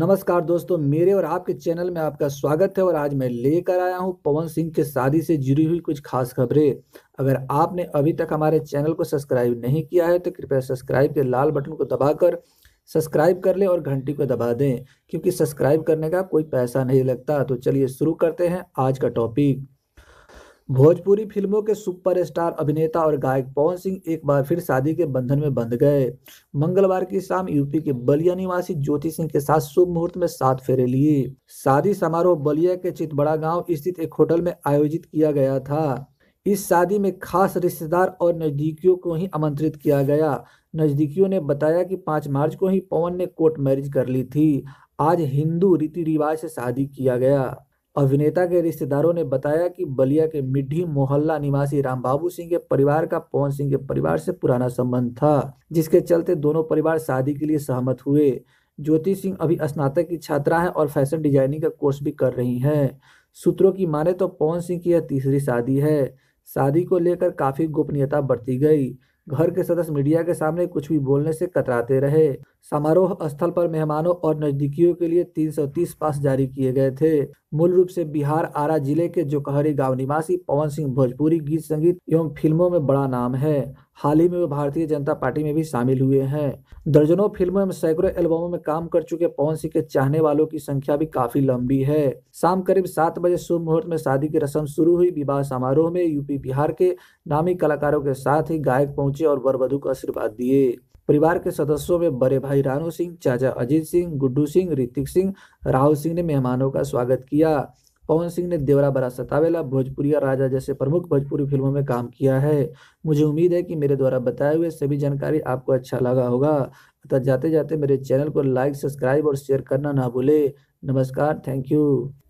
नमस्कार दोस्तों मेरे और आपके चैनल में आपका स्वागत है और आज मैं लेकर आया हूं पवन सिंह के शादी से जुड़ी हुई कुछ खास खबरें अगर आपने अभी तक हमारे चैनल को सब्सक्राइब नहीं किया है तो कृपया सब्सक्राइब के लाल बटन को दबाकर सब्सक्राइब कर लें और घंटी को दबा दें क्योंकि सब्सक्राइब करने का कोई पैसा नहीं लगता तो चलिए शुरू करते हैं आज का टॉपिक भोजपुरी फिल्मों के सुपरस्टार अभिनेता और गायक पवन सिंह एक बार फिर शादी के बंधन में बंध गए मंगलवार की शाम यूपी के बलिया निवासी ज्योति सिंह के साथ शुभ मुहूर्त में सात फेरे लिए शादी समारोह बलिया के चितबड़ा गांव स्थित एक होटल में आयोजित किया गया था इस शादी में खास रिश्तेदार और नजदीकियों को ही आमंत्रित किया गया नजदीकियों ने बताया कि पाँच मार्च को ही पवन ने कोर्ट मैरिज कर ली थी आज हिंदू रीति रिवाज से शादी किया गया अभिनेता के रिश्तेदारों ने बताया कि बलिया के मिड्ढी मोहल्ला निवासी रामबाबू सिंह के परिवार का पवन सिंह के परिवार से पुराना संबंध था जिसके चलते दोनों परिवार शादी के लिए सहमत हुए ज्योति सिंह अभी स्नातक की छात्रा हैं और फैशन डिजाइनिंग का कोर्स भी कर रही हैं सूत्रों की माने तो पवन सिंह की यह तीसरी शादी है शादी को लेकर काफी गोपनीयता बरती गई घर के सदस्य मीडिया के सामने कुछ भी बोलने से कतराते रहे समारोह स्थल पर मेहमानों और नजदीकियों के लिए 330 पास जारी किए गए थे मूल रूप से बिहार आरा जिले के जोकहरी गांव निवासी पवन सिंह भोजपुरी गीत संगीत एवं फिल्मों में बड़ा नाम है हाल ही में वे भारतीय जनता पार्टी में भी शामिल हुए हैं दर्जनों फिल्मों एवं सैकड़ों एल्बमों में काम कर चुके पवन सिंह के चाहने वालों की संख्या भी काफी लंबी है शाम करीब सात बजे शुभ मुहूर्त में शादी की रस्म शुरू हुई विवाह समारोह में यूपी बिहार के नामी कलाकारों के साथ ही गायक पहुंचे और वर वधु को आशीर्वाद दिए परिवार के सदस्यों में बड़े भाई रानू सिंह चाचा अजीत सिंह गुड्डू सिंह ऋतिक सिंह राहुल सिंह ने मेहमानों का स्वागत किया पवन सिंह ने देवरा बरा सतावेला भोजपुरी और राजा जैसे प्रमुख भोजपुरी फिल्मों में काम किया है मुझे उम्मीद है कि मेरे द्वारा बताए हुए सभी जानकारी आपको अच्छा लगा होगा अतः जाते जाते मेरे चैनल को लाइक सब्सक्राइब और शेयर करना ना भूले नमस्कार थैंक यू